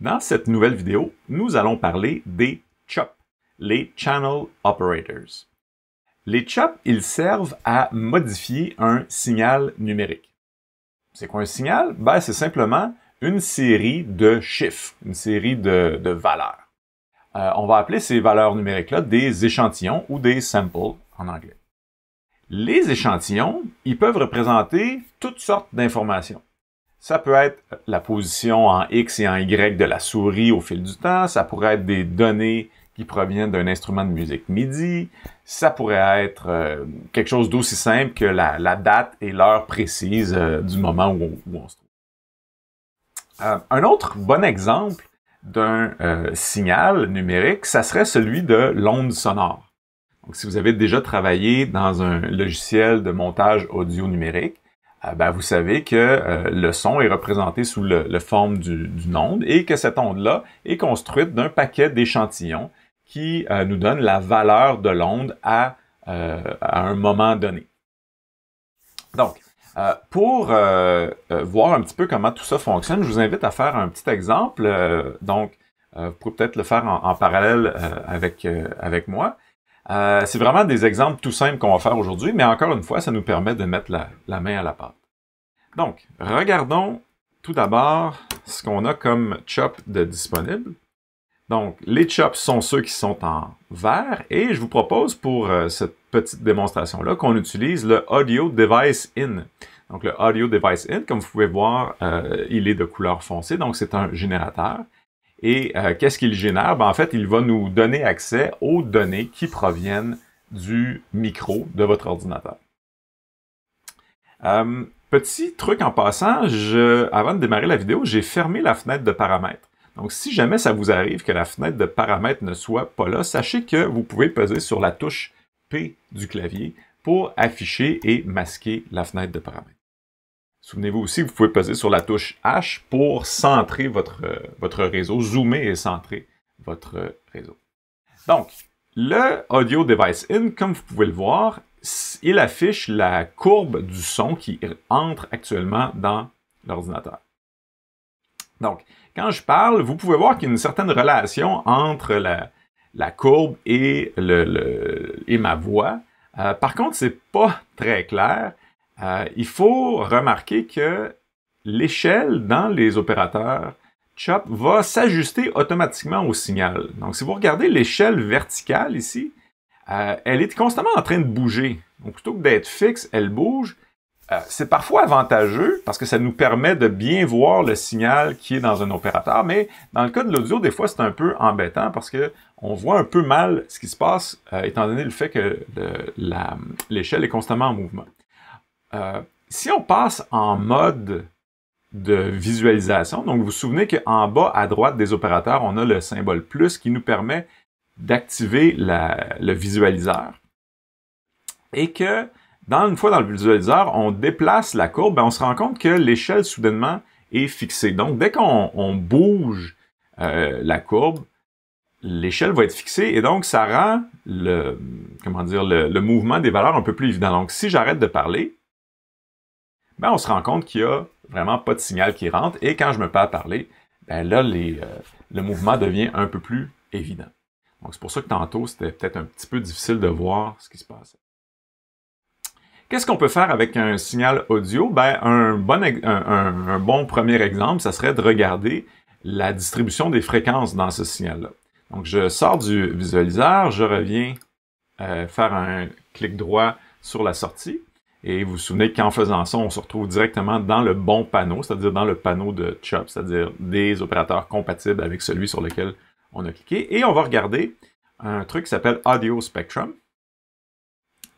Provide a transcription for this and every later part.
Dans cette nouvelle vidéo, nous allons parler des CHOP, les Channel Operators. Les CHOP, ils servent à modifier un signal numérique. C'est quoi un signal? Ben, c'est simplement une série de chiffres, une série de, valeurs. Euh, on va appeler ces valeurs numériques-là des échantillons ou des samples en anglais. Les échantillons, ils peuvent représenter toutes sortes d'informations. Ça peut être la position en X et en Y de la souris au fil du temps, ça pourrait être des données qui proviennent d'un instrument de musique MIDI, ça pourrait être euh, quelque chose d'aussi simple que la, date et l'heure précise euh, du moment où on, se trouve. Euh, un autre bon exemple d'un signal numérique, ça serait celui de l'onde sonore. Donc, si vous avez déjà travaillé dans un logiciel de montage audio numérique, euh, ben, vous savez que euh, le son est représenté sous le, forme d'une du, onde et que cette onde-là est construite d'un paquet d'échantillons qui euh, nous donne la valeur de l'onde à, un moment donné. Donc, pour voir un petit peu comment tout ça fonctionne, je vous invite à faire un petit exemple. donc, vous pouvez peut-être le faire en, en parallèle avec, avec moi. Euh, c'est vraiment des exemples tout simples qu'on va faire aujourd'hui, mais encore une fois, ça nous permet de mettre la, main à la pâte. Donc, regardons tout d'abord ce qu'on a comme chop de disponible. Donc, les chops sont ceux qui sont en vert et je vous propose pour euh, cette petite démonstration-là qu'on utilise le Audio Device In. Donc, le Audio Device In, comme vous pouvez voir, euh, il est de couleur foncée, donc c'est un générateur. Et euh, qu'est-ce qu'il génère? Ben, en fait, il va nous donner accès aux données qui proviennent du micro de votre ordinateur. Euh, petit truc en passant, avant de démarrer la vidéo, j'ai fermé la fenêtre de paramètres. Donc, si jamais ça vous arrive que la fenêtre de paramètres ne soit pas là, sachez que vous pouvez peser sur la touche P du clavier pour afficher et masquer la fenêtre de paramètres. Souvenez-vous aussi, vous pouvez peser sur la touche H pour centrer votre, euh, réseau, zoomer et centrer votre euh, réseau. Donc, le Audio Device In, comme vous pouvez le voir, il affiche la courbe du son qui entre actuellement dans l'ordinateur. Donc, quand je parle, vous pouvez voir qu'il y a une certaine relation entre la, courbe et, ma voix. Euh, par contre, ce n'est pas très clair. Euh, il faut remarquer que l'échelle dans les opérateurs CHOP va s'ajuster automatiquement au signal. Donc, si vous regardez l'échelle verticale ici, euh, elle est constamment en train de bouger. Donc, plutôt que d'être fixe, elle bouge. Euh, c'est parfois avantageux parce que ça nous permet de bien voir le signal qui est dans un opérateur, mais dans le cas de l'audio, des fois, c'est un peu embêtant parce qu'on voit un peu mal ce qui se passe, étant donné le fait que l'échelle est constamment en mouvement. Euh, si on passe en mode de visualisation, donc vous vous souvenez qu'en bas à droite des opérateurs, on a le symbole plus qui nous permet d'activer le visualiseur. Et que, dans, une fois dans le visualiseur, on déplace la courbe, ben on se rend compte que l'échelle soudainement est fixée. Donc, dès qu'on bouge euh, la courbe, l'échelle va être fixée et donc ça rend le, comment dire, le mouvement des valeurs un peu plus évident. Donc, si j'arrête de parler, ben, on se rend compte qu'il n'y a vraiment pas de signal qui rentre. Et quand je me mets à parler, ben, là, euh, le mouvement devient un peu plus évident. Donc, c'est pour ça que tantôt, c'était peut-être un petit peu difficile de voir ce qui se passait. Qu'est-ce qu'on peut faire avec un signal audio? Ben, un, bon, premier exemple, ça serait de regarder la distribution des fréquences dans ce signal-là. Donc, je sors du visualiseur, je reviens euh, faire un clic droit sur la sortie. Et vous vous souvenez qu'en faisant ça, on se retrouve directement dans le bon panneau, c'est-à-dire dans le panneau de CHOP, c'est-à-dire des opérateurs compatibles avec celui sur lequel on a cliqué. Et on va regarder un truc qui s'appelle Audio Spectrum.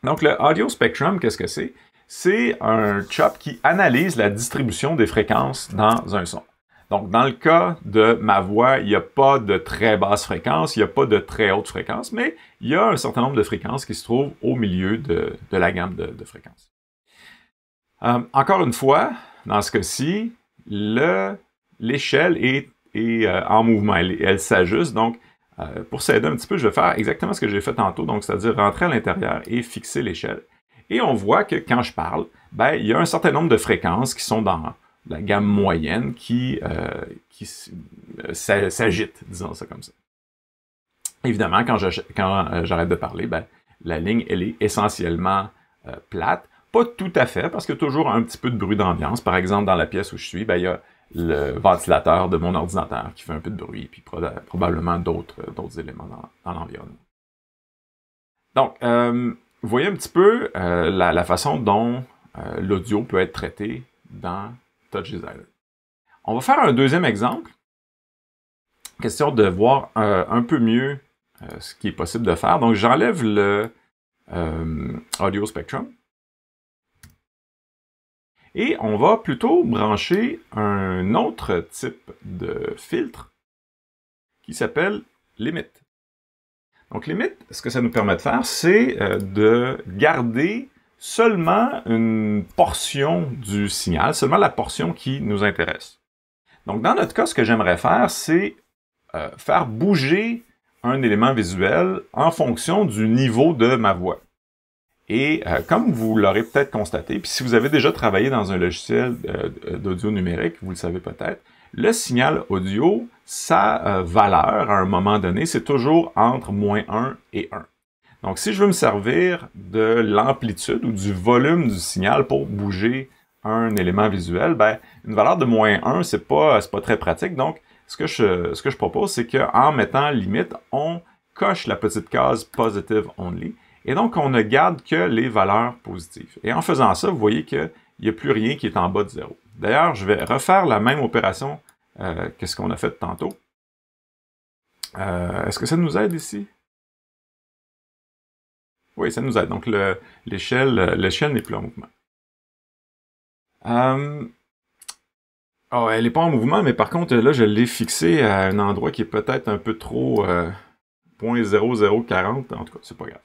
Donc le Audio Spectrum, qu'est-ce que c'est? C'est un CHOP qui analyse la distribution des fréquences dans un son. Donc, dans le cas de ma voix, il n'y a pas de très basse fréquence, il n'y a pas de très haute fréquence, mais il y a un certain nombre de fréquences qui se trouvent au milieu de, la gamme de fréquences. Euh, encore une fois, dans ce cas-ci, l'échelle est, euh, en mouvement, elle, s'ajuste. Donc, euh, pour s'aider un petit peu, je vais faire exactement ce que j'ai fait tantôt, donc c'est-à-dire rentrer à l'intérieur et fixer l'échelle. Et on voit que quand je parle, ben, il y a un certain nombre de fréquences qui sont dans la gamme moyenne qui, s'agitent, disons ça comme ça. Évidemment, quand j'arrête de parler, ben, la ligne, elle est essentiellement plate. Pas tout à fait, parce qu'il y a toujours un petit peu de bruit d'ambiance. Par exemple, dans la pièce où je suis, ben, il y a le ventilateur de mon ordinateur qui fait un peu de bruit, puis probablement euh, d'autres éléments dans, l'environnement. Donc, euh, vous voyez un petit peu euh, la, façon dont l'audio peut être traité dans Touch On va faire un deuxième exemple, question de voir un peu mieux ce qui est possible de faire. Donc, j'enlève le Audio Spectrum. Et on va plutôt brancher un autre type de filtre qui s'appelle limit. Donc limit, ce que ça nous permet de faire, c'est euh, de garder seulement une portion du signal, seulement la portion qui nous intéresse. Donc dans notre cas, ce que j'aimerais faire, c'est euh, faire bouger un élément visuel en fonction du niveau de ma voix. Et euh, comme vous l'aurez peut-être constaté, puis si vous avez déjà travaillé dans un logiciel euh, euh, d'audio numérique, vous le savez peut-être, le signal audio, sa valeur à un moment donné, c'est toujours entre moins 1 et 1. Donc si je veux me servir de l'amplitude ou du volume du signal pour bouger un élément visuel, ben, une valeur de moins 1, c'est pas, pas très pratique. Donc ce que ce que je propose, c'est qu'en mettant limite, on coche la petite case positive only et donc, on ne garde que les valeurs positives. Et en faisant ça, vous voyez qu'il n'y a plus rien qui est en bas de zéro. D'ailleurs, je vais refaire la même opération euh, que ce qu'on a fait tantôt. Euh, est-ce que ça nous aide ici? Oui, ça nous aide. Donc, l'échelle n'est plus en mouvement. Euh, oh, elle n'est pas en mouvement, mais par contre, là, je l'ai fixée à un endroit qui est peut-être un peu trop 0.0040. Euh, en tout cas, c'est pas grave.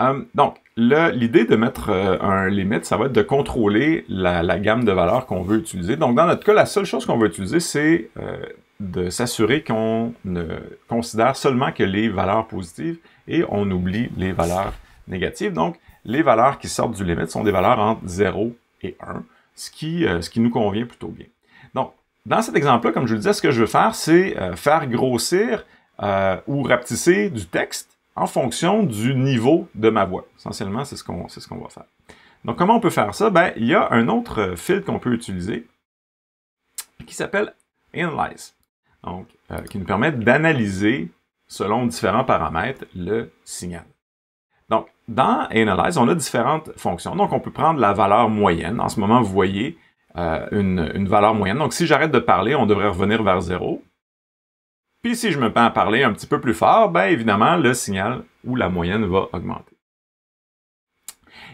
Euh, donc, l'idée de mettre euh, un limite, ça va être de contrôler la, gamme de valeurs qu'on veut utiliser. Donc, dans notre cas, la seule chose qu'on veut utiliser, c'est euh, de s'assurer qu'on ne considère seulement que les valeurs positives et on oublie les valeurs négatives. Donc, les valeurs qui sortent du limite sont des valeurs entre 0 et 1, ce qui, ce qui nous convient plutôt bien. Donc, dans cet exemple-là, comme je le disais, ce que je veux faire, c'est faire grossir ou rapetisser du texte en fonction du niveau de ma voix. Essentiellement, c'est ce qu'on ce qu'on va faire. Donc, comment on peut faire ça? Ben, il y a un autre filtre qu'on peut utiliser qui s'appelle Analyze, donc, euh, qui nous permet d'analyser, selon différents paramètres, le signal. Donc, dans Analyze, on a différentes fonctions. Donc, on peut prendre la valeur moyenne. En ce moment, vous voyez euh, une, une valeur moyenne. Donc, si j'arrête de parler, on devrait revenir vers zéro. Puis si je me mets à parler un petit peu plus fort, bien évidemment, le signal ou la moyenne va augmenter.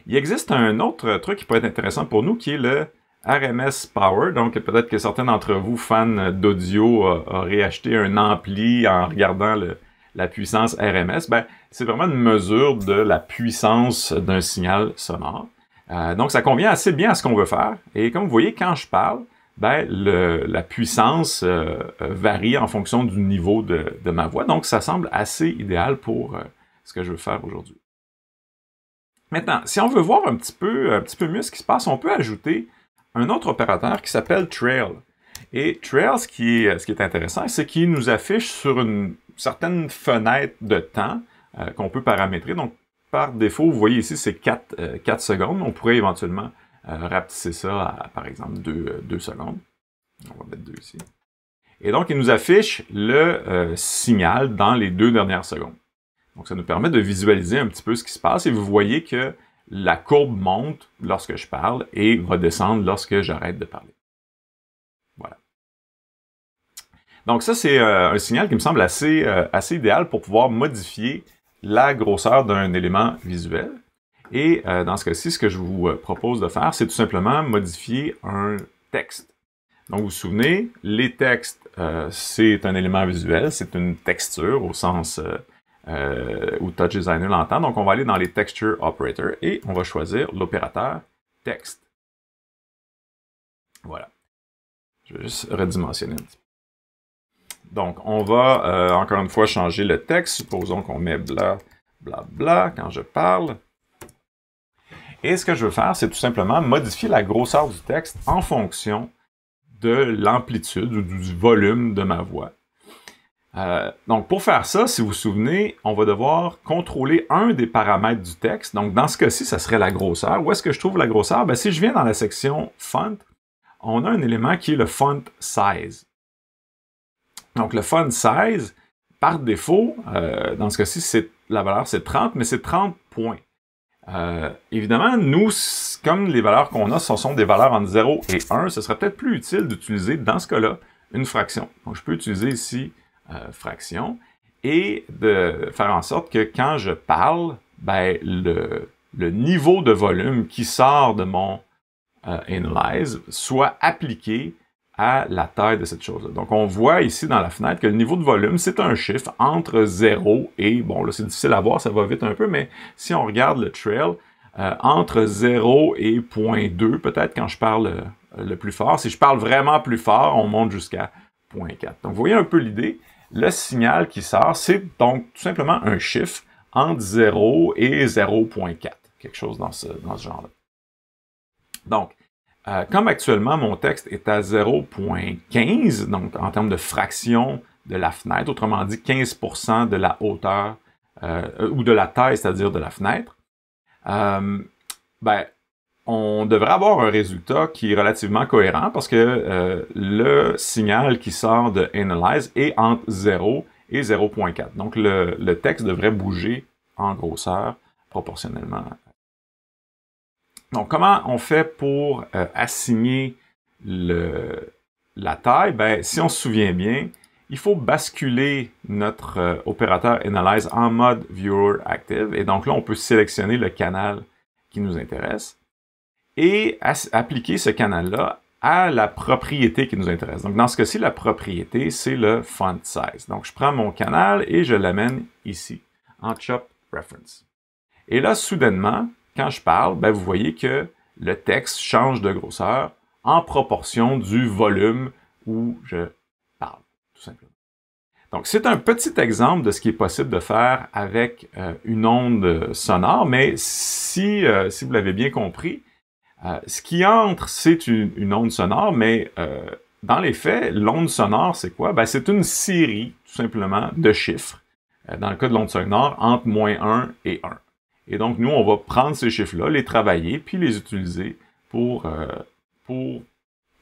Il existe un autre truc qui pourrait être intéressant pour nous qui est le RMS Power. Donc peut-être que certains d'entre vous, fans d'audio, euh, auraient acheté un ampli en regardant la puissance RMS. Ben, c'est vraiment une mesure de la puissance d'un signal sonore. Euh, donc ça convient assez bien à ce qu'on veut faire. Et comme vous voyez, quand je parle, ben, la puissance euh, euh, varie en fonction du niveau de, ma voix. Donc, ça semble assez idéal pour euh, ce que je veux faire aujourd'hui. Maintenant, si on veut voir un petit, peu, un petit peu mieux ce qui se passe, on peut ajouter un autre opérateur qui s'appelle Trail. Et Trail, ce qui est, ce qui est intéressant, c'est qu'il nous affiche sur une certaine fenêtre de temps qu'on peut paramétrer. Donc, par défaut, vous voyez ici, c'est 4, 4 secondes. On pourrait éventuellement euh, rapetisser ça à, par exemple, deux, euh, secondes. On va mettre 2 ici. Et donc, il nous affiche le euh, signal dans les deux dernières secondes. Donc, ça nous permet de visualiser un petit peu ce qui se passe et vous voyez que la courbe monte lorsque je parle et va descendre lorsque j'arrête de parler. Voilà. Donc ça, c'est un signal qui me semble assez, assez idéal pour pouvoir modifier la grosseur d'un élément visuel. Et euh, dans ce cas-ci, ce que je vous euh, propose de faire, c'est tout simplement modifier un texte. Donc, vous vous souvenez, les textes, euh, c'est un élément visuel, c'est une texture au sens où Touch Designer l'entend. Donc, on va aller dans les Texture Operator et on va choisir l'opérateur texte. Voilà. Je vais juste redimensionner un petit peu. Donc, on va encore une fois changer le texte. Supposons qu'on met bla, bla, bla quand je parle. Et ce que je veux faire, c'est tout simplement modifier la grosseur du texte en fonction de l'amplitude ou du volume de ma voix. Euh, donc, pour faire ça, si vous vous souvenez, on va devoir contrôler un des paramètres du texte. Donc, dans ce cas-ci, ça serait la grosseur. Où est-ce que je trouve la grosseur? Ben, si je viens dans la section font, on a un élément qui est le font size. Donc, le font size, par défaut, euh, dans ce cas-ci, la valeur c'est 30, mais c'est 30 points. Euh, évidemment, nous, comme les valeurs qu'on a, ce sont des valeurs entre 0 et 1, ce serait peut-être plus utile d'utiliser, dans ce cas-là, une fraction. Donc, je peux utiliser ici euh, fraction et de faire en sorte que quand je parle, ben, le, niveau de volume qui sort de mon euh, analyse soit appliqué la taille de cette chose Donc, on voit ici dans la fenêtre que le niveau de volume, c'est un chiffre entre 0 et, bon, là, c'est difficile à voir, ça va vite un peu, mais si on regarde le trail, euh, entre 0 et 0.2, peut-être quand je parle euh, le plus fort. Si je parle vraiment plus fort, on monte jusqu'à 0.4. Donc, vous voyez un peu l'idée. Le signal qui sort, c'est donc tout simplement un chiffre entre 0 et 0.4, quelque chose dans ce genre-là. Donc, euh, comme actuellement, mon texte est à 0.15, donc en termes de fraction de la fenêtre, autrement dit 15 de la hauteur euh, ou de la taille, c'est-à-dire de la fenêtre, euh, ben, on devrait avoir un résultat qui est relativement cohérent parce que le signal qui sort de Analyze est entre 0 et 0.4. Donc le, le, texte devrait bouger en grosseur proportionnellement donc, comment on fait pour euh, assigner la taille? Ben, si on se souvient bien, il faut basculer notre euh, opérateur Analyze en mode Viewer Active. Et donc là, on peut sélectionner le canal qui nous intéresse et appliquer ce canal-là à la propriété qui nous intéresse. Donc, dans ce cas-ci, la propriété, c'est le font size. Donc, je prends mon canal et je l'amène ici, en chop reference. Et là, soudainement, quand je parle, ben, vous voyez que le texte change de grosseur en proportion du volume où je parle, tout simplement. Donc, c'est un petit exemple de ce qui est possible de faire avec euh, une onde sonore, mais si, euh, vous l'avez bien compris, euh, ce qui entre, c'est une, onde sonore, mais dans les faits, l'onde sonore, c'est quoi? Ben, c'est une série, tout simplement, de chiffres. dans le cas de l'onde sonore, entre moins 1 et 1. Et donc, nous, on va prendre ces chiffres-là, les travailler, puis les utiliser pour, euh, pour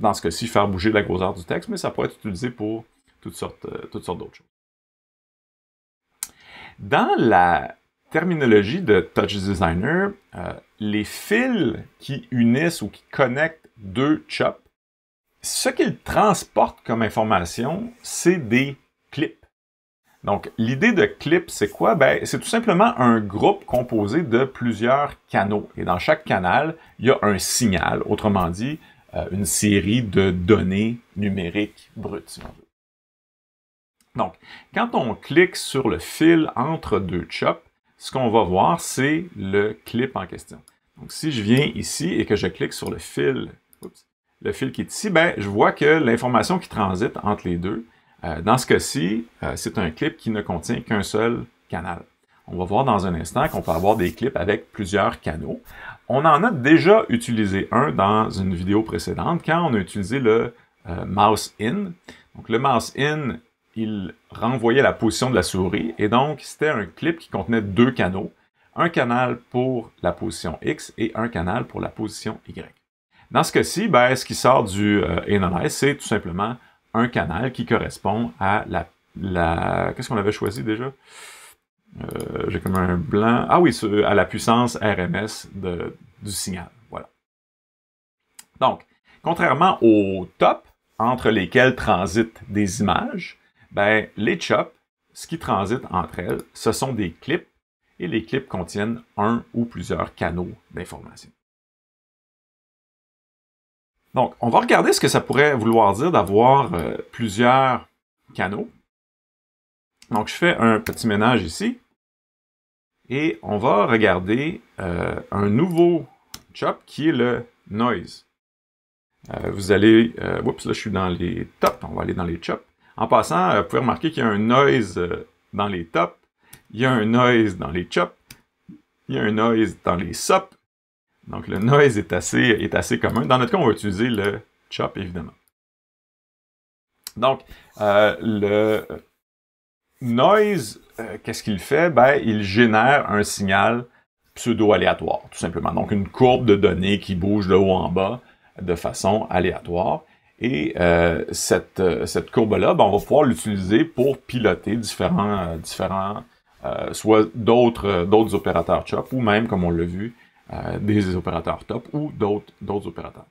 dans ce cas-ci, faire bouger la grosseur du texte, mais ça pourrait être utilisé pour toutes sortes, euh, toutes sortes d'autres choses. Dans la terminologie de Touch Designer, euh, les fils qui unissent ou qui connectent deux chops, ce qu'ils transportent comme information, c'est des clips. Donc, l'idée de clip, c'est quoi? Ben, c'est tout simplement un groupe composé de plusieurs canaux. Et dans chaque canal, il y a un signal, autrement dit, euh, une série de données numériques brutes, Donc, quand on clique sur le fil entre deux chops, ce qu'on va voir, c'est le clip en question. Donc, si je viens ici et que je clique sur le fil, le fil qui est ici, ben, je vois que l'information qui transite entre les deux, euh, dans ce cas-ci, euh, c'est un clip qui ne contient qu'un seul canal. On va voir dans un instant qu'on peut avoir des clips avec plusieurs canaux. On en a déjà utilisé un dans une vidéo précédente quand on a utilisé le euh, mouse in. Donc le mouse in, il renvoyait la position de la souris et donc c'était un clip qui contenait deux canaux. Un canal pour la position X et un canal pour la position Y. Dans ce cas-ci, ben, ce qui sort du euh, Analyze, c'est tout simplement un canal qui correspond à la... la Qu'est-ce qu'on avait choisi déjà? Euh, j'ai comme un blanc. Ah oui, à la puissance RMS de, du signal. Voilà. Donc, contrairement aux tops entre lesquels transitent des images, ben, les chops, ce qui transite entre elles, ce sont des clips et les clips contiennent un ou plusieurs canaux d'information. Donc, on va regarder ce que ça pourrait vouloir dire d'avoir euh, plusieurs canaux. Donc, je fais un petit ménage ici. Et on va regarder euh, un nouveau chop qui est le noise. Euh, vous allez... oups, là, je suis dans les tops. On va aller dans les chops. En passant, vous pouvez remarquer qu'il y a un noise dans les tops. Il y a un noise dans les chops. Il y a un noise dans les sops. Donc le noise est assez, commun. Dans notre cas, on va utiliser le chop, évidemment. Donc, euh, le noise, euh, qu'est-ce qu'il fait? Ben, il génère un signal pseudo-aléatoire, tout simplement. Donc, une courbe de données qui bouge de haut en bas de façon aléatoire. Et euh, cette, courbe-là, ben, on va pouvoir l'utiliser pour piloter différents, soit d'autres, d'autres opérateurs chop ou même, comme on l'a vu, euh, des opérateurs top ou d'autres opérateurs.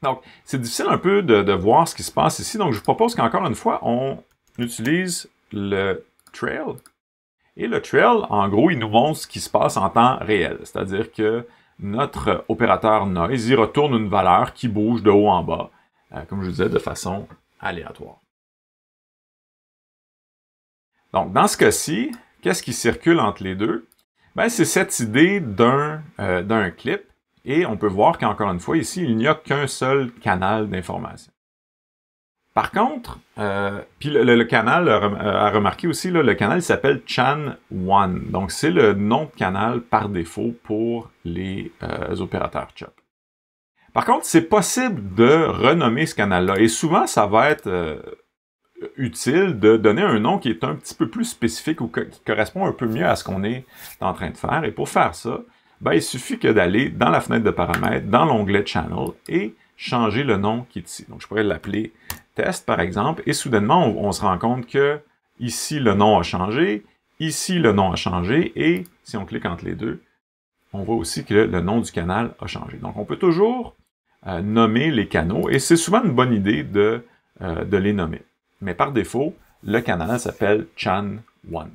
Donc, c'est difficile un peu de, voir ce qui se passe ici. Donc, je vous propose qu'encore une fois, on utilise le trail. Et le trail, en gros, il nous montre ce qui se passe en temps réel. C'est-à-dire que notre opérateur noise, il retourne une valeur qui bouge de haut en bas, euh, comme je disais, de façon aléatoire. Donc, dans ce cas-ci, qu'est-ce qui circule entre les deux? Ben, c'est cette idée euh, d'un clip. Et on peut voir qu'encore une fois, ici, il n'y a qu'un seul canal d'information. Par contre, euh, puis le, canal, à remarquer aussi, le canal euh, s'appelle Chan One. Donc, c'est le nom de canal par défaut pour les opérateurs CHOP. Par contre, c'est possible de renommer ce canal-là. Et souvent, ça va être utile de donner un nom qui est un petit peu plus spécifique ou qui correspond un peu mieux à ce qu'on est en train de faire. Et pour faire ça, ben, il suffit que d'aller dans la fenêtre de paramètres, dans l'onglet Channel, et changer le nom qui est ici. Donc, je pourrais l'appeler Test, par exemple, et soudainement, on, se rend compte que ici, le nom a changé, ici, le nom a changé, et si on clique entre les deux, on voit aussi que le, nom du canal a changé. Donc, on peut toujours euh, nommer les canaux, et c'est souvent une bonne idée de, euh, de les nommer mais par défaut, le canal s'appelle Chan 1.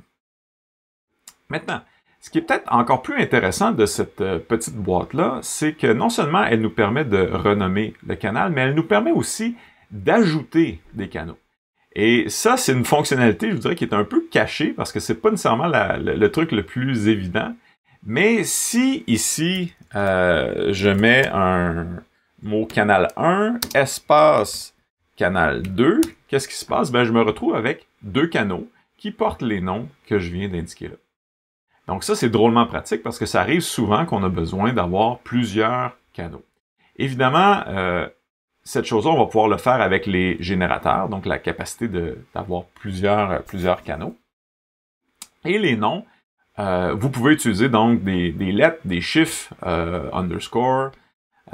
Maintenant, ce qui est peut-être encore plus intéressant de cette euh, petite boîte-là, c'est que non seulement elle nous permet de renommer le canal, mais elle nous permet aussi d'ajouter des canaux. Et ça, c'est une fonctionnalité, je dirais, qui est un peu cachée parce que c'est pas nécessairement le, truc le plus évident. Mais si ici, euh, je mets un mot canal 1, espace canal 2, qu'est-ce qui se passe? Ben, je me retrouve avec deux canaux qui portent les noms que je viens d'indiquer là. Donc ça, c'est drôlement pratique parce que ça arrive souvent qu'on a besoin d'avoir plusieurs canaux. Évidemment, euh, cette chose-là, on va pouvoir le faire avec les générateurs, donc la capacité d'avoir plusieurs, euh, plusieurs canaux. Et les noms, euh, vous pouvez utiliser donc des lettres, des chiffres, underscore,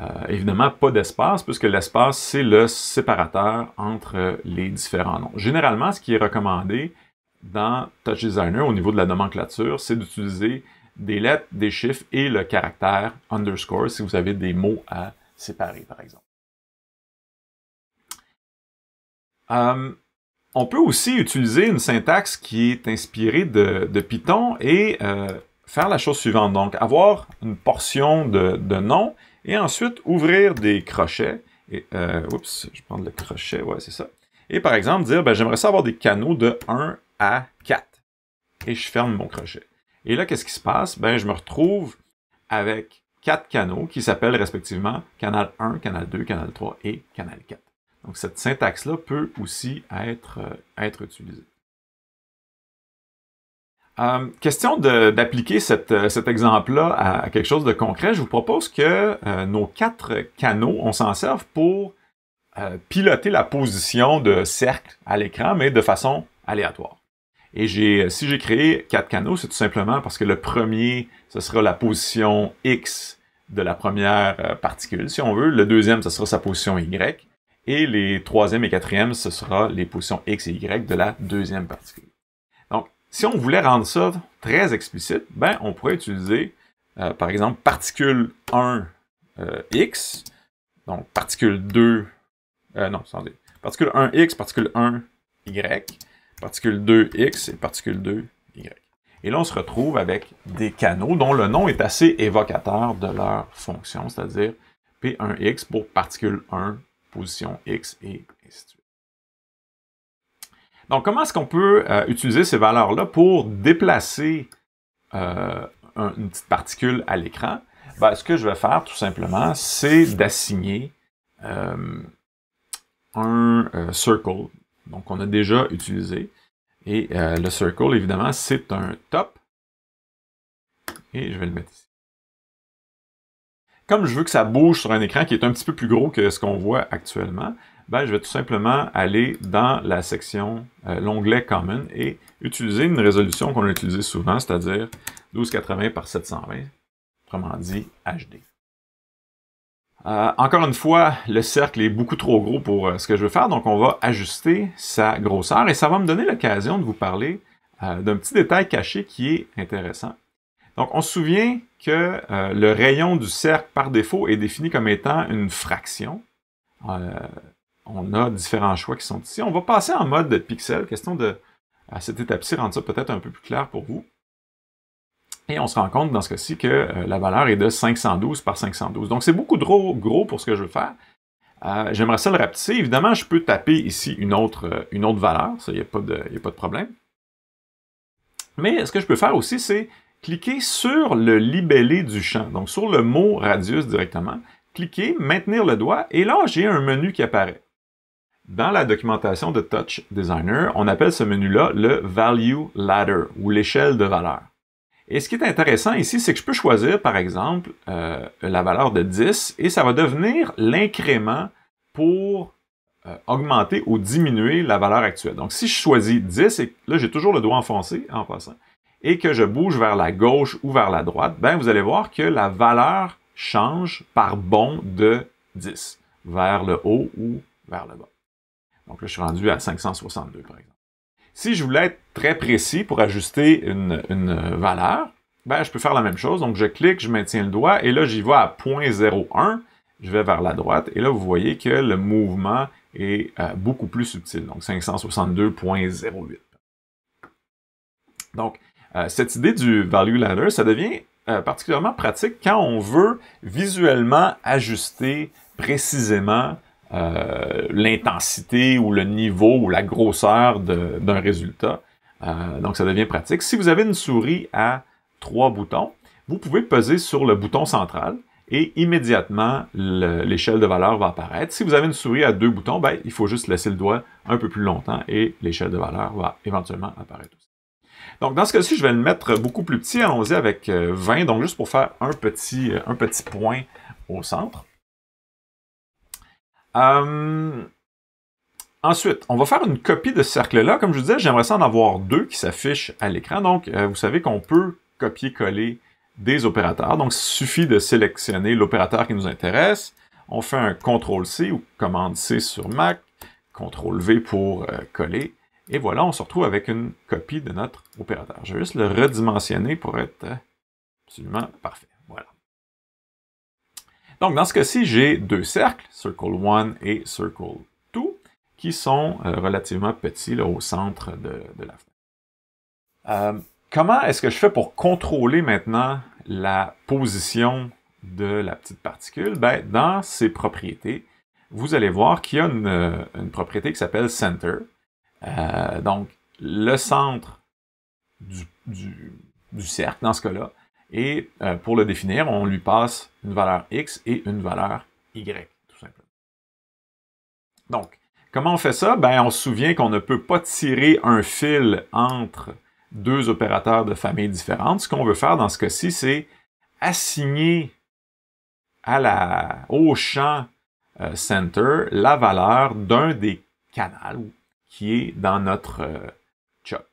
euh, évidemment, pas d'espace, puisque l'espace, c'est le séparateur entre les différents noms. Généralement, ce qui est recommandé dans Touch Designer au niveau de la nomenclature, c'est d'utiliser des lettres, des chiffres et le caractère underscore si vous avez des mots à séparer, par exemple. Euh, on peut aussi utiliser une syntaxe qui est inspirée de, Python et euh, faire la chose suivante. Donc, avoir une portion de, de et ensuite, ouvrir des crochets. Et, euh, oups, je prends le crochet, ouais, c'est ça. Et par exemple, dire, ben, j'aimerais savoir des canaux de 1 à 4. Et je ferme mon crochet. Et là, qu'est-ce qui se passe? Ben, je me retrouve avec quatre canaux qui s'appellent respectivement canal 1, canal 2, canal 3 et canal 4. Donc, cette syntaxe-là peut aussi être, euh, être utilisée. Euh, question d'appliquer euh, cet exemple-là à, quelque chose de concret, je vous propose que euh, nos quatre canaux, on s'en serve pour euh, piloter la position de cercle à l'écran, mais de façon aléatoire. Et si j'ai créé quatre canaux, c'est tout simplement parce que le premier, ce sera la position X de la première particule, si on veut. Le deuxième, ce sera sa position Y. Et les troisième et quatrième, ce sera les positions X et Y de la deuxième particule. Si on voulait rendre ça très explicite, ben, on pourrait utiliser, euh, par exemple, particule 1 euh, x, donc particule 2, euh, non, attendez, particule 1 x, particule 1 y, particule 2 x et particule 2 y. Et là, on se retrouve avec des canaux dont le nom est assez évocateur de leur fonction, c'est-à-dire P1x pour particule 1, position x et ainsi de suite. Donc, comment est-ce qu'on peut euh, utiliser ces valeurs-là pour déplacer euh, une petite particule à l'écran? Ben, ce que je vais faire, tout simplement, c'est d'assigner euh, un circle, donc on a déjà utilisé. Et le circle, évidemment, c'est un top. Et je vais le mettre ici. Comme je veux que ça bouge sur un écran qui est un petit peu plus gros que ce qu'on voit actuellement, ben, je vais tout simplement aller dans la section, euh, l'onglet Common et utiliser une résolution qu'on a utilisée souvent, c'est-à-dire 1280 par 720, autrement dit HD. Euh, encore une fois, le cercle est beaucoup trop gros pour euh, ce que je veux faire, donc on va ajuster sa grosseur et ça va me donner l'occasion de vous parler d'un petit détail caché qui est intéressant. Donc, on se souvient que le rayon du cercle par défaut est défini comme étant une fraction on a différents choix qui sont ici. On va passer en mode pixel, question de, à cette étape-ci, rendre ça peut-être un peu plus clair pour vous. Et on se rend compte dans ce cas-ci que euh, la valeur est de 512 par 512. Donc c'est beaucoup trop gros pour ce que je veux faire. Euh, j'aimerais ça le rapetisser. Évidemment, je peux taper ici une autre, euh, valeur, ça, il n'y a, a, pas de problème. Mais ce que je peux faire aussi, c'est cliquer sur le libellé du champ, donc sur le mot radius directement, cliquer, maintenir le doigt, et là, j'ai un menu qui apparaît. Dans la documentation de Touch Designer, on appelle ce menu-là le Value Ladder ou l'échelle de valeur. Et ce qui est intéressant ici, c'est que je peux choisir, par exemple, euh, la valeur de 10 et ça va devenir l'incrément pour euh, augmenter ou diminuer la valeur actuelle. Donc, si je choisis 10, et là, j'ai toujours le doigt enfoncé en passant, et que je bouge vers la gauche ou vers la droite, ben, vous allez voir que la valeur change par bond de 10, vers le haut ou vers le bas. Donc là, je suis rendu à 562, par exemple. Si je voulais être très précis pour ajuster une, valeur, ben, je peux faire la même chose. Donc, je clique, je maintiens le doigt, et là, j'y vais à 0.01. Je vais vers la droite, et là, vous voyez que le mouvement est euh, beaucoup plus subtil. Donc, 562.08. Donc, euh, cette idée du value ladder, ça devient euh, particulièrement pratique quand on veut visuellement ajuster précisément euh, l'intensité ou le niveau ou la grosseur d'un résultat. Euh, donc, ça devient pratique. Si vous avez une souris à trois boutons, vous pouvez peser sur le bouton central et immédiatement, l'échelle de valeur va apparaître. Si vous avez une souris à deux boutons, ben, il faut juste laisser le doigt un peu plus longtemps et l'échelle de valeur va éventuellement apparaître aussi. Donc, dans ce cas-ci, je vais le mettre beaucoup plus petit. Allons-y avec 20, euh, donc juste pour faire un petit, un petit point au centre. Euh, ensuite, on va faire une copie de ce cercle-là. Comme je vous disais, j'aimerais ça en avoir deux qui s'affichent à l'écran. Donc, euh, vous savez qu'on peut copier-coller des opérateurs. Donc, il suffit de sélectionner l'opérateur qui nous intéresse. On fait un CTRL-C ou commande-C sur Mac, CTRL-V pour euh, coller. Et voilà, on se retrouve avec une copie de notre opérateur. Je vais juste le redimensionner pour être absolument parfait. Donc, dans ce cas-ci, j'ai deux cercles, Circle 1 et Circle 2, qui sont euh, relativement petits au centre de, la fenêtre. Euh, comment est-ce que je fais pour contrôler maintenant la position de la petite particule? Ben, dans ses propriétés, vous allez voir qu'il y a une, euh, propriété qui s'appelle center. donc, le centre du cercle, dans ce cas-là, et euh, pour le définir, on lui passe une valeur x et une valeur y, tout simplement. Donc, comment on fait ça? Ben, on se souvient qu'on ne peut pas tirer un fil entre deux opérateurs de familles différentes. Ce qu'on veut faire dans ce cas-ci, c'est assigner au champ euh, center la valeur d'un des canaux qui est dans notre euh, chop.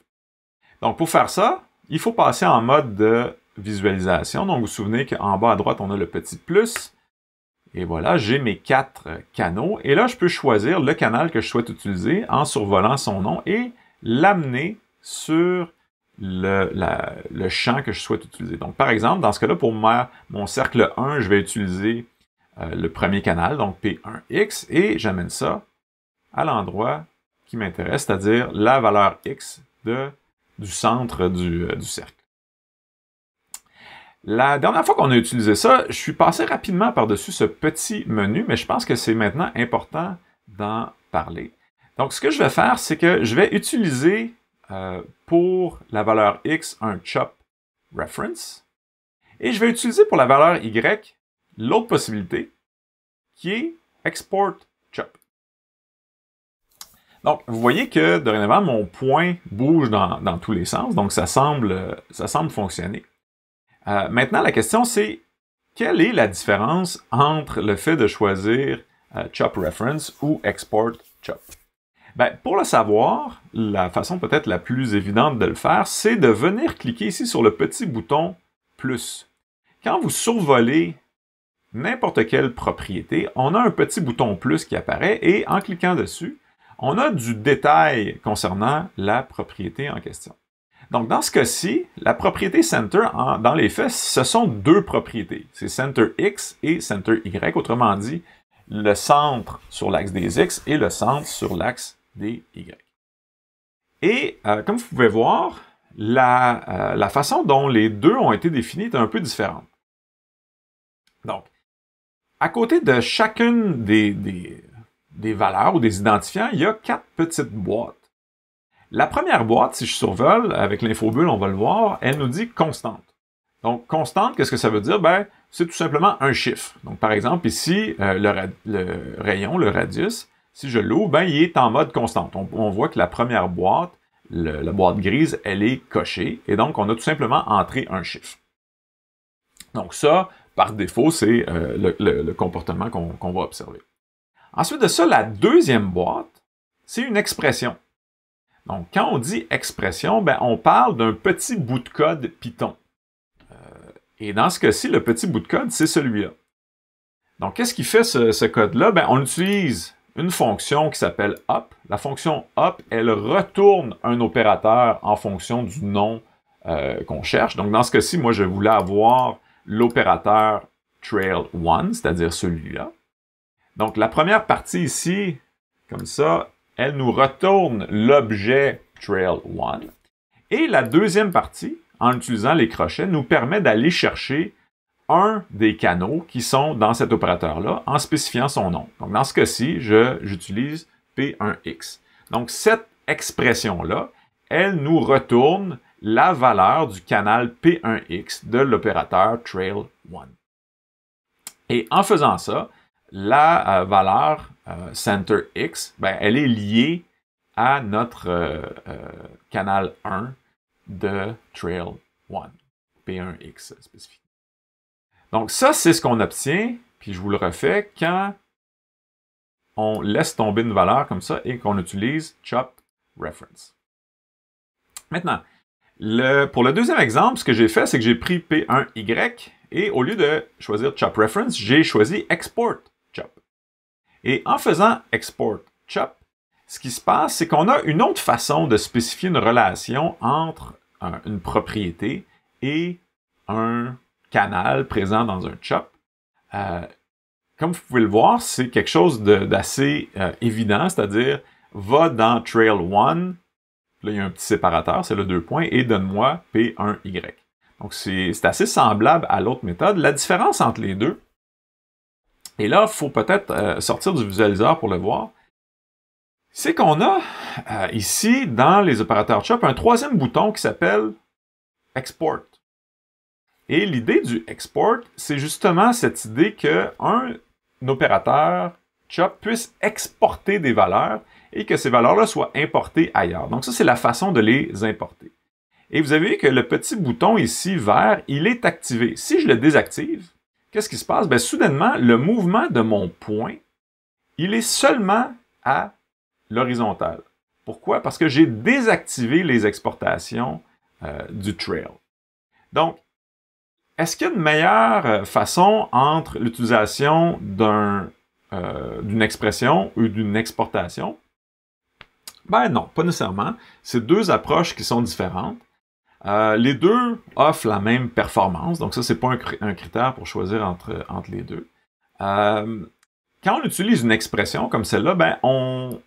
Donc, pour faire ça, il faut passer en mode de visualisation. Donc, vous vous souvenez qu'en bas à droite, on a le petit plus. Et voilà, j'ai mes quatre euh, canaux. Et là, je peux choisir le canal que je souhaite utiliser en survolant son nom et l'amener sur le, champ que je souhaite utiliser. Donc, par exemple, dans ce cas-là, pour mon cercle 1, je vais utiliser euh, le premier canal, donc P1X, et j'amène ça à l'endroit qui m'intéresse, c'est-à-dire la valeur X de, du centre du euh, cercle. La dernière fois qu'on a utilisé ça, je suis passé rapidement par-dessus ce petit menu, mais je pense que c'est maintenant important d'en parler. Donc, ce que je vais faire, c'est que je vais utiliser euh, pour la valeur x un chop reference et je vais utiliser pour la valeur y l'autre possibilité qui est export chop. Donc, vous voyez que dorénavant, mon point bouge dans, dans tous les sens, donc ça semble, ça semble fonctionner. Euh, maintenant, la question c'est quelle est la différence entre le fait de choisir euh, Chop Reference ou Export Chop? Ben, pour le savoir, la façon peut-être la plus évidente de le faire, c'est de venir cliquer ici sur le petit bouton Plus. Quand vous survolez n'importe quelle propriété, on a un petit bouton Plus qui apparaît et en cliquant dessus, on a du détail concernant la propriété en question. Donc, dans ce cas-ci, la propriété center, dans les faits, ce sont deux propriétés. C'est center X et center Y. Autrement dit, le centre sur l'axe des X et le centre sur l'axe des Y. Et euh, comme vous pouvez voir, euh, la, façon dont les deux ont été définies est un peu différente. Donc, à côté de chacune des valeurs ou des identifiants, il y a quatre petites boîtes. La première boîte, si je survole avec l'infobulle, on va le voir, elle nous dit constante. Donc, constante, qu'est-ce que ça veut dire? Ben, c'est tout simplement un chiffre. Donc, par exemple, ici, euh, le, rayon, le radius, si je l'ouvre, ben, il est en mode constante. On, voit que la première boîte, la boîte grise, elle est cochée. Et donc, on a tout simplement entré un chiffre. Donc ça, par défaut, c'est euh, le, comportement qu'on va observer. Ensuite de ça, la deuxième boîte, c'est une expression. Donc, quand on dit expression, ben, on parle d'un petit bout de code Python. Euh, et dans ce cas-ci, le petit bout de code, c'est celui-là. Donc, qu'est-ce qui fait ce, code-là? Ben, on utilise une fonction qui s'appelle up. La fonction up, elle retourne un opérateur en fonction du nom euh, qu'on cherche. Donc, dans ce cas-ci, moi, je voulais avoir l'opérateur trail 1, c'est-à-dire celui-là. Donc, la première partie ici, comme ça, elle nous retourne l'objet Trail 1. Et la deuxième partie, en utilisant les crochets, nous permet d'aller chercher un des canaux qui sont dans cet opérateur-là en spécifiant son nom. Donc, dans ce cas-ci, j'utilise P1X. Donc, cette expression-là, elle nous retourne la valeur du canal P1X de l'opérateur Trail 1. Et en faisant ça, la euh, valeur euh, center X, ben, elle est liée à notre euh, canal 1 de trail 1, P1X spécifique. Donc ça, c'est ce qu'on obtient, puis je vous le refais, quand on laisse tomber une valeur comme ça et qu'on utilise Chop reference. Maintenant, pour le deuxième exemple, ce que j'ai fait, c'est que j'ai pris P1Y et au lieu de choisir chop reference, j'ai choisi export et en faisant export chop, ce qui se passe, c'est qu'on a une autre façon de spécifier une relation entre une propriété et un canal présent dans un chop. Euh, comme vous pouvez le voir, c'est quelque chose d'assez euh, évident, c'est-à-dire va dans trail 1, là il y a un petit séparateur, c'est le deux points, et donne-moi P1Y. Donc c'est assez semblable à l'autre méthode. La différence entre les deux, et là, il faut peut-être euh, sortir du visualiseur pour le voir. C'est qu'on a euh, ici, dans les opérateurs CHOP, un troisième bouton qui s'appelle Export. Et l'idée du export, c'est justement cette idée qu'un opérateur CHOP puisse exporter des valeurs et que ces valeurs-là soient importées ailleurs. Donc ça, c'est la façon de les importer. Et vous avez vu que le petit bouton ici vert, il est activé. Si je le désactive, qu'est-ce qui se passe? Ben, soudainement, le mouvement de mon point, il est seulement à l'horizontale. Pourquoi? Parce que j'ai désactivé les exportations euh, du trail. Donc, est-ce qu'il y a une meilleure euh, façon entre l'utilisation euh, d'une expression ou d'une exportation? Ben non, pas nécessairement. C'est deux approches qui sont différentes. Euh, les deux offrent la même performance, donc ça, n'est pas un, critère pour choisir entre, les deux. Euh, quand on utilise une expression comme celle-là, ben, on,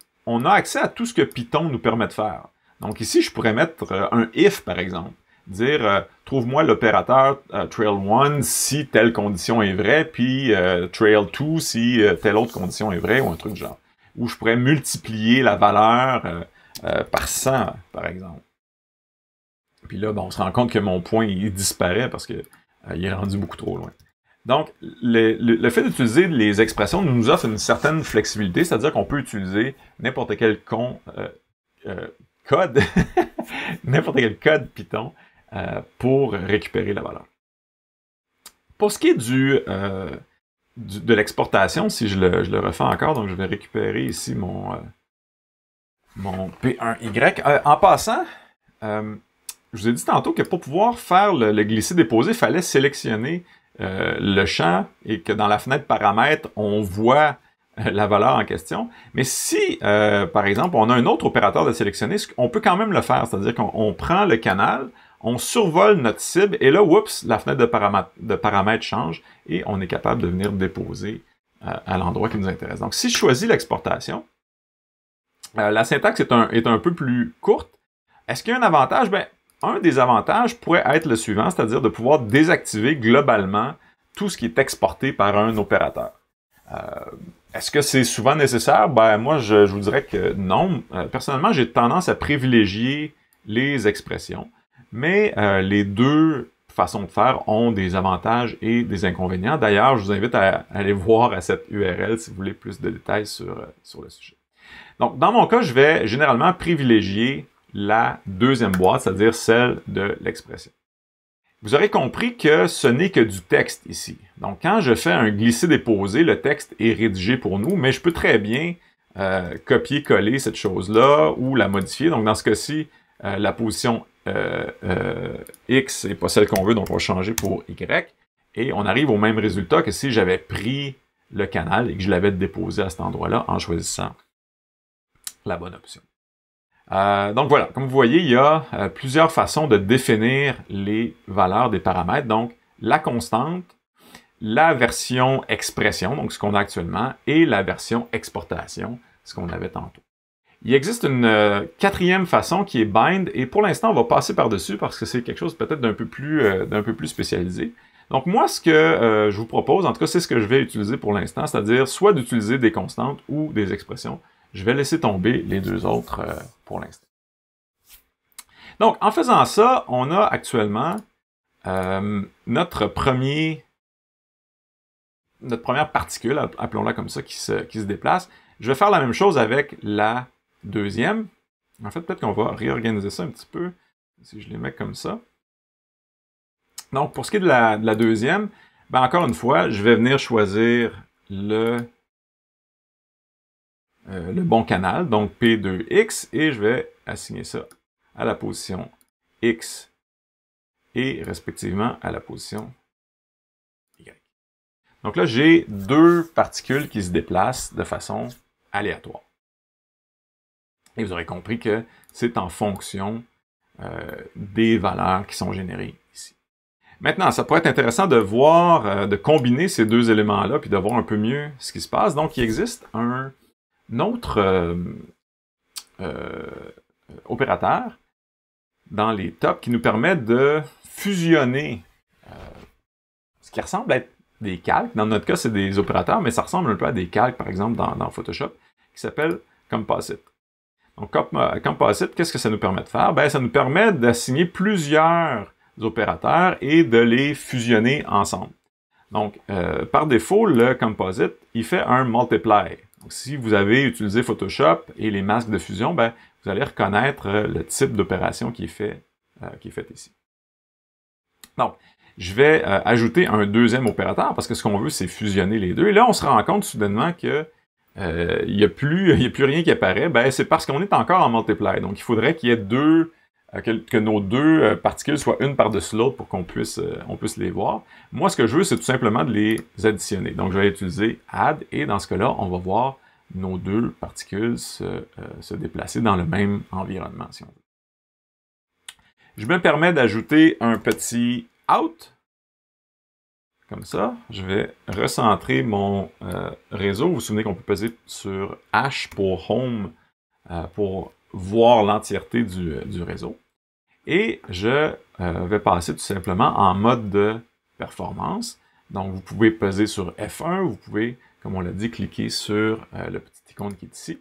a accès à tout ce que Python nous permet de faire. Donc ici, je pourrais mettre euh, un if, par exemple. Dire trouve-moi l'opérateur trail1 si telle condition est vraie, puis trail2 si telle autre condition est vraie, ou un truc genre. Ou je pourrais multiplier la valeur par 100, par exemple. Puis là, ben, on se rend compte que mon point, il disparaît parce qu'il euh, est rendu beaucoup trop loin. Donc, le, fait d'utiliser les expressions nous offre une certaine flexibilité, c'est-à-dire qu'on peut utiliser n'importe quel con, euh, euh, code, n'importe quel code Python pour récupérer la valeur. Pour ce qui est de l'exportation, si je le, je le, refais encore, donc je vais récupérer ici mon, mon P1Y. en passant, je vous ai dit tantôt que pour pouvoir faire le, glisser-déposer, il fallait sélectionner euh, le champ et que dans la fenêtre paramètres, on voit euh, la valeur en question. Mais si, euh, par exemple, on a un autre opérateur de sélectionner, on peut quand même le faire. C'est-à-dire qu'on prend le canal, on survole notre cible et là, oups, la fenêtre de, paramètre, de paramètres change et on est capable de venir déposer à l'endroit qui nous intéresse. Donc, si je choisis l'exportation, la syntaxe est un, est un peu plus courte. Est-ce qu'il y a un avantage? Ben, un des avantages pourrait être le suivant, c'est-à-dire de pouvoir désactiver globalement tout ce qui est exporté par un opérateur. Euh, est-ce que c'est souvent nécessaire? Ben, moi, je, vous dirais que non. Euh, personnellement, j'ai tendance à privilégier les expressions, mais euh, les deux façons de faire ont des avantages et des inconvénients. D'ailleurs, je vous invite à, aller voir à cette URL si vous voulez plus de détails sur, sur le sujet. Donc, dans mon cas, je vais généralement privilégier la deuxième boîte, c'est-à-dire celle de l'expression. Vous aurez compris que ce n'est que du texte ici. Donc, quand je fais un glisser-déposer, le texte est rédigé pour nous, mais je peux très bien euh, copier-coller cette chose-là ou la modifier. Donc, dans ce cas-ci, euh, la position euh, X n'est pas celle qu'on veut, donc on va changer pour Y. Et on arrive au même résultat que si j'avais pris le canal et que je l'avais déposé à cet endroit-là en choisissant la bonne option. Euh, donc voilà, comme vous voyez, il y a euh, plusieurs façons de définir les valeurs des paramètres. Donc la constante, la version expression, donc ce qu'on a actuellement, et la version exportation, ce qu'on avait tantôt. Il existe une euh, quatrième façon qui est bind, et pour l'instant, on va passer par-dessus parce que c'est quelque chose peut-être d'un peu, plus, d'un peu plus spécialisé. Donc moi, ce que je vous propose, en tout cas, c'est ce que je vais utiliser pour l'instant, c'est-à-dire soit d'utiliser des constantes ou des expressions je vais laisser tomber les deux autres euh, pour l'instant. Donc, en faisant ça, on a actuellement euh, notre premier notre première particule, appelons-la comme ça, qui se, déplace. Je vais faire la même chose avec la deuxième. En fait, peut-être qu'on va réorganiser ça un petit peu, si je les mets comme ça. Donc, pour ce qui est de la, deuxième, ben, encore une fois, je vais venir choisir le euh, le bon canal, donc P2X, et je vais assigner ça à la position X et respectivement à la position Y. Donc là, j'ai deux particules qui se déplacent de façon aléatoire. Et vous aurez compris que c'est en fonction euh, des valeurs qui sont générées ici. Maintenant, ça pourrait être intéressant de voir, euh, de combiner ces deux éléments-là, puis de voir un peu mieux ce qui se passe. Donc, il existe un, notre euh, euh, opérateur dans les tops qui nous permet de fusionner euh, ce qui ressemble à des calques. Dans notre cas, c'est des opérateurs, mais ça ressemble un peu à des calques, par exemple, dans, Photoshop, qui s'appelle Composite. Donc, Composite, qu'est-ce que ça nous permet de faire? Ben, ça nous permet d'assigner plusieurs opérateurs et de les fusionner ensemble. Donc, par défaut, le Composite, il fait un multiply si vous avez utilisé Photoshop et les masques de fusion, ben, vous allez reconnaître euh, le type d'opération qui, est fait, euh, qui est fait ici. Donc, je vais euh, ajouter un deuxième opérateur parce que ce qu'on veut, c'est fusionner les deux. Et là, on se rend compte soudainement que il n'y a, a, plus rien qui apparaît. Ben, c'est parce qu'on est encore en multiply. Donc, il faudrait qu'il y ait deux euh, que, nos deux euh, particules soient une par-dessus l'autre pour qu'on puisse, euh, on puisse les voir. Moi, ce que je veux, c'est tout simplement de les additionner. Donc, je vais utiliser add et dans ce cas-là, on va voir nos deux particules se, déplacer dans le même environnement, si on veut. Je me permets d'ajouter un petit out. Comme ça, je vais recentrer mon réseau. Vous vous souvenez qu'on peut peser sur H pour Home pour voir l'entièreté euh, du, réseau. Et je euh, vais passer tout simplement en mode de performance. Donc, vous pouvez peser sur F1, vous pouvez, comme on l'a dit, cliquer sur la euh, le petit icône qui est ici.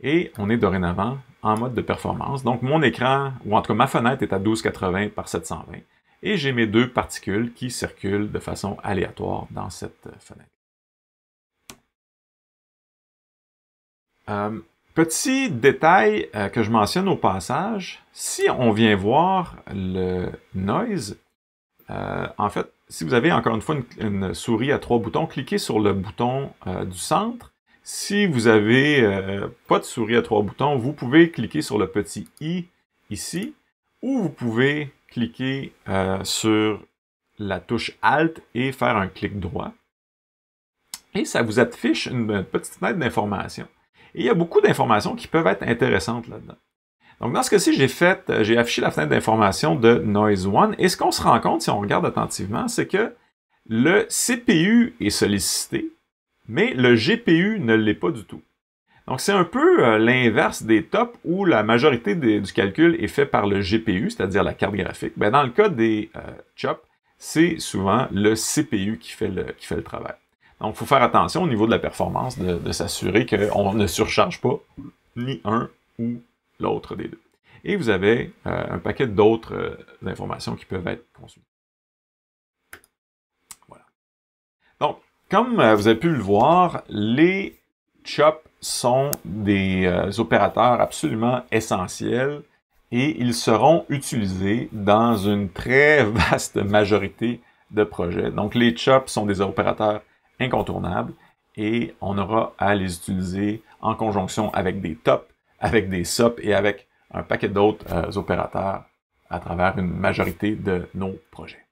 Et on est dorénavant en mode de performance. Donc, mon écran, ou en tout cas ma fenêtre, est à 1280 par 720. Et j'ai mes deux particules qui circulent de façon aléatoire dans cette fenêtre. Petit détail euh, que je mentionne au passage, si on vient voir le noise, euh, en fait, si vous avez encore une fois une, souris à trois boutons, cliquez sur le bouton euh, du centre. Si vous n'avez pas de souris à trois boutons, vous pouvez cliquer sur le petit i ici ou vous pouvez cliquer sur la touche Alt et faire un clic droit. Et ça vous affiche une petite fenêtre d'information. Et il y a beaucoup d'informations qui peuvent être intéressantes là-dedans. Donc, dans ce cas-ci, j'ai fait, euh, j'ai affiché la fenêtre d'information de Noise One. Et ce qu'on se rend compte, si on regarde attentivement, c'est que le CPU est sollicité, mais le GPU ne l'est pas du tout. Donc, c'est un peu euh, l'inverse des tops où la majorité du calcul est fait par le GPU, c'est-à-dire la carte graphique. Mais ben, dans le cas des euh, chop, c'est souvent le CPU qui fait qui fait le travail. Donc, il faut faire attention au niveau de la performance, de, s'assurer qu'on ne surcharge pas ni un ou l'autre des deux. Et vous avez euh, un paquet d'autres euh, informations qui peuvent être consultées. Voilà. Donc, comme euh, vous avez pu le voir, les CHOP sont des opérateurs absolument essentiels et ils seront utilisés dans une très vaste majorité de projets. Donc, les CHOP sont des opérateurs incontournables et on aura à les utiliser en conjonction avec des tops, avec des SOP et avec un paquet d'autres euh, opérateurs à travers une majorité de nos projets.